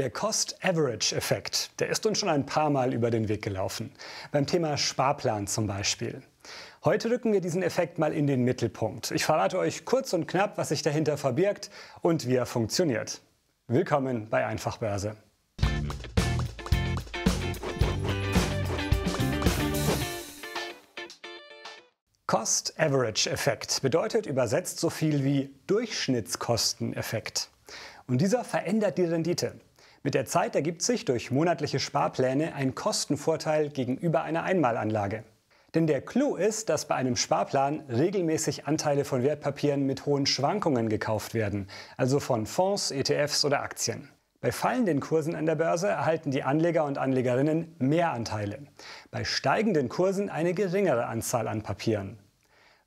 Der Cost-Average-Effekt, der ist uns schon ein paar Mal über den Weg gelaufen. Beim Thema Sparplan zum Beispiel. Heute rücken wir diesen Effekt mal in den Mittelpunkt. Ich verrate euch kurz und knapp, was sich dahinter verbirgt und wie er funktioniert. Willkommen bei Einfachbörse. Cost-Average-Effekt bedeutet übersetzt so viel wie Durchschnittskosteneffekt. Und dieser verändert die Rendite. Mit der Zeit ergibt sich durch monatliche Sparpläne ein Kostenvorteil gegenüber einer Einmalanlage. Denn der Clou ist, dass bei einem Sparplan regelmäßig Anteile von Wertpapieren mit hohen Schwankungen gekauft werden, also von Fonds, ETFs oder Aktien. Bei fallenden Kursen an der Börse erhalten die Anleger und Anlegerinnen mehr Anteile, bei steigenden Kursen eine geringere Anzahl an Papieren.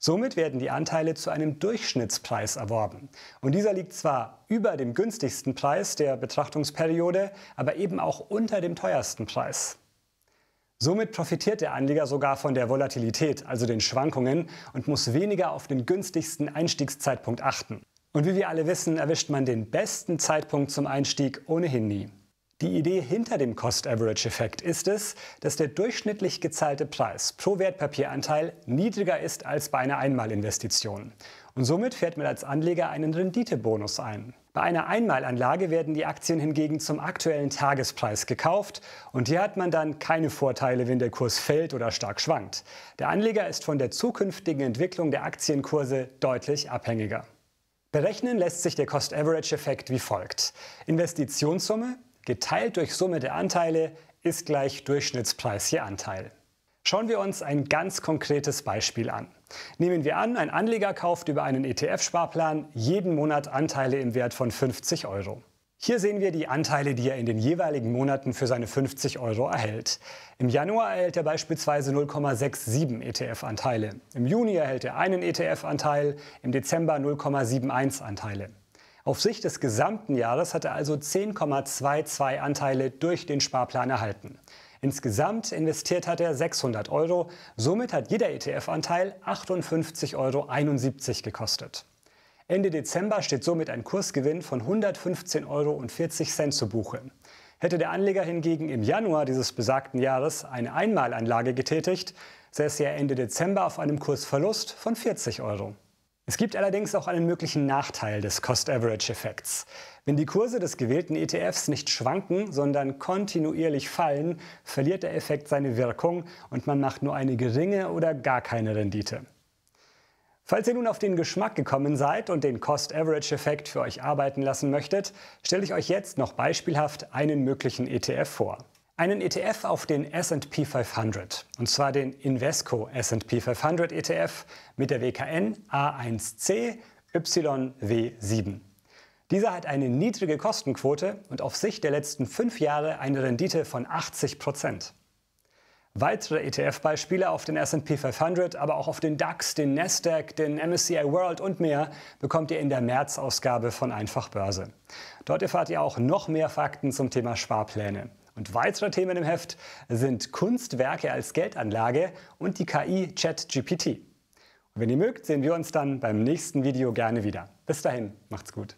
Somit werden die Anteile zu einem Durchschnittspreis erworben. Und dieser liegt zwar über dem günstigsten Preis der Betrachtungsperiode, aber eben auch unter dem teuersten Preis. Somit profitiert der Anleger sogar von der Volatilität, also den Schwankungen, und muss weniger auf den günstigsten Einstiegszeitpunkt achten. Und wie wir alle wissen, erwischt man den besten Zeitpunkt zum Einstieg ohnehin nie. Die Idee hinter dem Cost-Average-Effekt ist es, dass der durchschnittlich gezahlte Preis pro Wertpapieranteil niedriger ist als bei einer Einmalinvestition. Und somit fährt man als Anleger einen Renditebonus ein. Bei einer Einmalanlage werden die Aktien hingegen zum aktuellen Tagespreis gekauft und hier hat man dann keine Vorteile, wenn der Kurs fällt oder stark schwankt. Der Anleger ist von der zukünftigen Entwicklung der Aktienkurse deutlich abhängiger. Berechnen lässt sich der Cost-Average-Effekt wie folgt. Investitionssumme geteilt durch Summe der Anteile ist gleich Durchschnittspreis je Anteil. Schauen wir uns ein ganz konkretes Beispiel an. Nehmen wir an, ein Anleger kauft über einen ETF-Sparplan jeden Monat Anteile im Wert von 50 Euro. Hier sehen wir die Anteile, die er in den jeweiligen Monaten für seine 50 Euro erhält. Im Januar erhält er beispielsweise 0,67 ETF-Anteile, im Juni erhält er einen ETF-Anteil, im Dezember 0,71 Anteile. Auf Sicht des gesamten Jahres hat er also 10,22 Anteile durch den Sparplan erhalten. Insgesamt investiert hat er 600 Euro, somit hat jeder ETF-Anteil 58,71 Euro gekostet. Ende Dezember steht somit ein Kursgewinn von 115,40 Euro zu Buche. Hätte der Anleger hingegen im Januar dieses besagten Jahres eine Einmalanlage getätigt, säße er Ende Dezember auf einem Kursverlust von 40 Euro. Es gibt allerdings auch einen möglichen Nachteil des Cost-Average-Effekts. Wenn die Kurse des gewählten ETFs nicht schwanken, sondern kontinuierlich fallen, verliert der Effekt seine Wirkung und man macht nur eine geringe oder gar keine Rendite. Falls ihr nun auf den Geschmack gekommen seid und den Cost-Average-Effekt für euch arbeiten lassen möchtet, stelle ich euch jetzt noch beispielhaft einen möglichen ETF vor einen ETF auf den SP 500, und zwar den Invesco SP 500 ETF mit der WKN A1C YW7. Dieser hat eine niedrige Kostenquote und auf Sicht der letzten fünf Jahre eine Rendite von 80 Prozent. Weitere ETF-Beispiele auf den SP 500, aber auch auf den DAX, den NASDAQ, den MSCI World und mehr bekommt ihr in der März-Ausgabe von Einfach Börse. Dort erfahrt ihr auch noch mehr Fakten zum Thema Sparpläne. Und weitere Themen im Heft sind Kunstwerke als Geldanlage und die KI ChatGPT. Und wenn ihr mögt, sehen wir uns dann beim nächsten Video gerne wieder. Bis dahin, macht's gut.